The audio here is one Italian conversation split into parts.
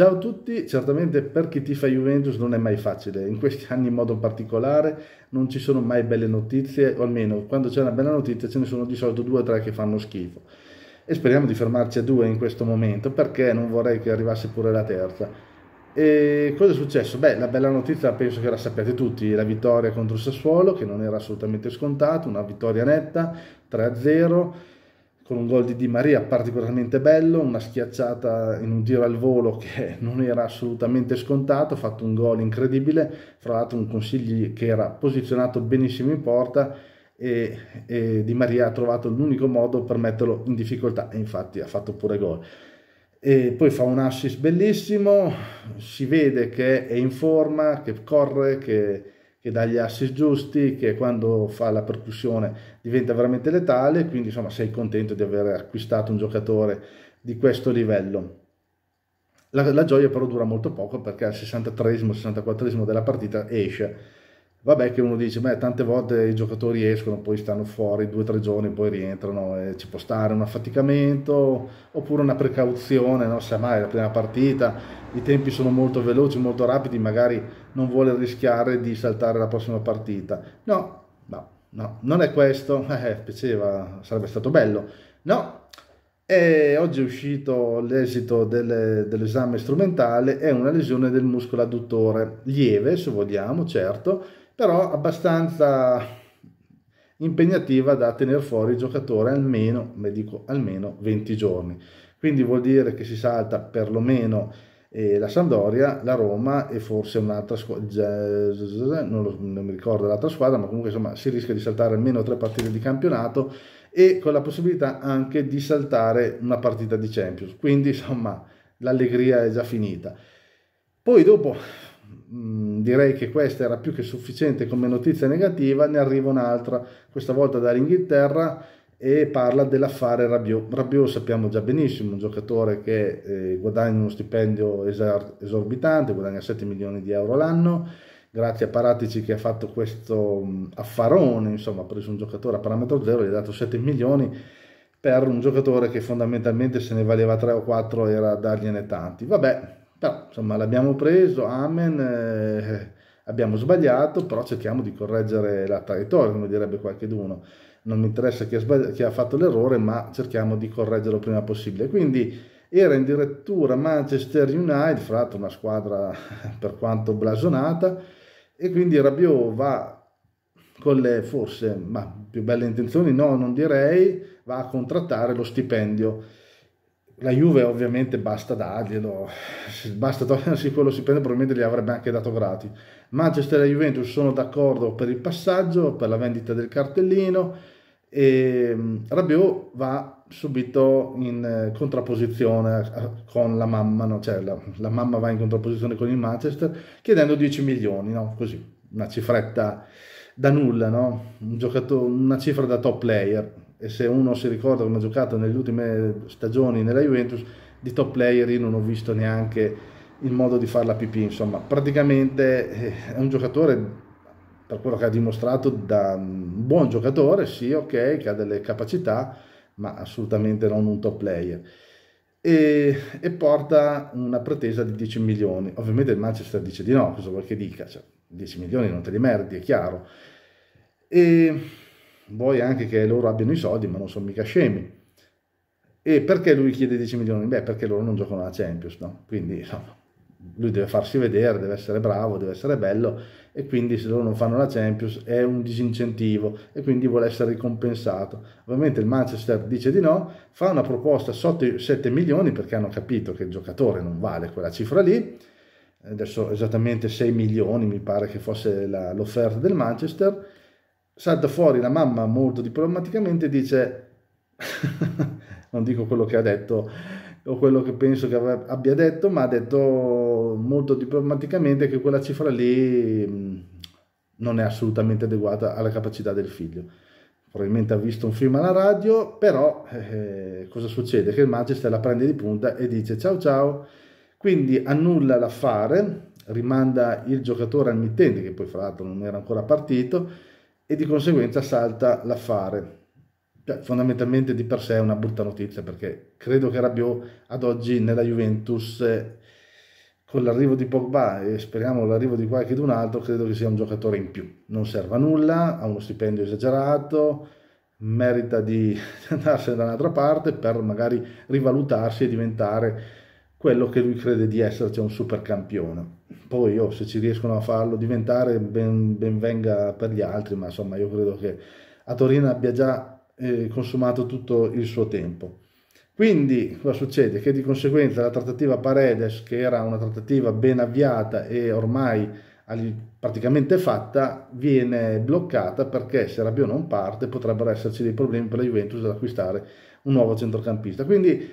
Ciao a tutti, certamente per chi ti fa Juventus non è mai facile, in questi anni in modo particolare non ci sono mai belle notizie, o almeno quando c'è una bella notizia ce ne sono di solito due o tre che fanno schifo. E speriamo di fermarci a due in questo momento perché non vorrei che arrivasse pure la terza. E cosa è successo? Beh, la bella notizia penso che la sappiate tutti, la vittoria contro il Sassuolo che non era assolutamente scontata, una vittoria netta, 3-0 con un gol di Di Maria particolarmente bello, una schiacciata in un tiro al volo che non era assolutamente scontato, ha fatto un gol incredibile, fra l'altro un consiglio che era posizionato benissimo in porta e, e Di Maria ha trovato l'unico modo per metterlo in difficoltà e infatti ha fatto pure gol. E poi fa un assist bellissimo, si vede che è in forma, che corre, che che dà gli assist giusti, che quando fa la percussione diventa veramente letale, quindi insomma sei contento di aver acquistato un giocatore di questo livello. La, la gioia però dura molto poco perché al 63 64 della partita esce Vabbè che uno dice, beh, tante volte i giocatori escono, poi stanno fuori due o tre giorni, poi rientrano, e ci può stare un affaticamento oppure una precauzione, non sa mai, la prima partita, i tempi sono molto veloci, molto rapidi, magari non vuole rischiare di saltare la prossima partita. No, no, no, non è questo, eh, piaceva, sarebbe stato bello. No, e oggi è uscito l'esito delle, dell'esame strumentale, è una lesione del muscolo adduttore, lieve se vogliamo, certo, però abbastanza impegnativa da tenere fuori il giocatore almeno, dico, almeno 20 giorni. Quindi vuol dire che si salta perlomeno eh, la Sampdoria, la Roma e forse un'altra squadra, eh, non, non mi ricordo l'altra squadra, ma comunque insomma si rischia di saltare almeno tre partite di campionato e con la possibilità anche di saltare una partita di Champions. Quindi insomma l'allegria è già finita. Poi dopo Mm, direi che questa era più che sufficiente come notizia negativa, ne arriva un'altra, questa volta dall'Inghilterra e parla dell'affare Rabiot. Rabiot sappiamo già benissimo, un giocatore che eh, guadagna uno stipendio esorbitante, guadagna 7 milioni di euro l'anno, grazie a Paratici che ha fatto questo mm, affarone, insomma ha preso un giocatore a parametro zero, gli ha dato 7 milioni per un giocatore che fondamentalmente se ne valeva 3 o 4 era dargliene tanti. Vabbè, però, insomma, l'abbiamo preso, amen, eh, abbiamo sbagliato, però cerchiamo di correggere la traiettoria, come direbbe qualcheduno. Non mi interessa chi ha, sbagli- chi ha fatto l'errore, ma cerchiamo di correggerlo il prima possibile. Quindi era in direttura Manchester United, fra l'altro una squadra per quanto blasonata, e quindi Rabiot va con le forse ma più belle intenzioni, no, non direi, va a contrattare lo stipendio la Juve ovviamente basta darglielo, basta togliersi quello si prende, probabilmente gli avrebbe anche dato gratis. Manchester e Juventus sono d'accordo per il passaggio, per la vendita del cartellino e mm, Rabiot va subito in eh, contrapposizione eh, con la mamma, no? cioè la, la, mamma va in contrapposizione con il Manchester chiedendo 10 milioni, no? così, una cifretta da nulla, no? Un una cifra da top player e se uno si ricorda come ha giocato nelle ultime stagioni nella Juventus, di top player io non ho visto neanche il modo di fare la pipì, insomma, praticamente eh, è un giocatore per quello che ha dimostrato da un buon giocatore, sì, ok, che ha delle capacità, ma assolutamente non un top player. E, e, porta una pretesa di 10 milioni. Ovviamente il Manchester dice di no, cosa vuol che dica? Cioè, 10 milioni non te li meriti, è chiaro. E vuoi anche che loro abbiano i soldi, ma non sono mica scemi. E perché lui chiede 10 milioni? Beh, perché loro non giocano la Champions, no? Quindi insomma, lui deve farsi vedere, deve essere bravo, deve essere bello e quindi se loro non fanno la Champions è un disincentivo e quindi vuole essere ricompensato. Ovviamente il Manchester dice di no, fa una proposta sotto i 7 milioni perché hanno capito che il giocatore non vale quella cifra lì, adesso esattamente 6 milioni mi pare che fosse la, l'offerta del Manchester salta fuori la mamma molto diplomaticamente e dice, non dico quello che ha detto o quello che penso che abbia detto, ma ha detto molto diplomaticamente che quella cifra lì mm, non è assolutamente adeguata alla capacità del figlio. Probabilmente ha visto un film alla radio, però eh, eh cosa succede? Che il Manchester la prende di punta e dice ciao ciao, quindi annulla l'affare, rimanda il giocatore al mittente, che poi fra l'altro non era ancora partito, e di conseguenza salta l'affare. Cioè, fondamentalmente di per sé è una brutta notizia perché credo che Rabiot ad oggi nella Juventus eh, con l'arrivo di Pogba e speriamo l'arrivo di qualche d'un altro credo che sia un giocatore in più non serve a nulla, ha uno stipendio esagerato merita di andarsene da un'altra parte per magari rivalutarsi e diventare quello che lui crede di essere, cioè un supercampione. Poi oh, se ci riescono a farlo diventare ben, ben, venga per gli altri, ma insomma io credo che a Torino abbia già eh, consumato tutto il suo tempo. Quindi cosa succede? Che di conseguenza la trattativa Paredes, che era una trattativa ben avviata e ormai praticamente fatta, viene bloccata perché se Rabiot non parte potrebbero esserci dei problemi per la Juventus ad acquistare un nuovo centrocampista. Quindi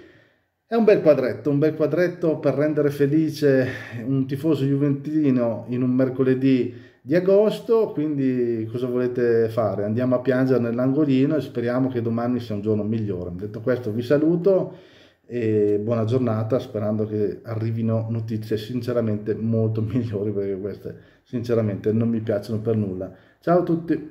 è un bel quadretto, un bel quadretto per rendere felice un tifoso juventino in un mercoledì di agosto, quindi cosa volete fare? Andiamo a piangere nell'angolino e speriamo che domani sia un giorno migliore. Detto questo vi saluto e buona giornata sperando che arrivino notizie sinceramente molto migliori perché queste sinceramente non mi piacciono per nulla. Ciao a tutti!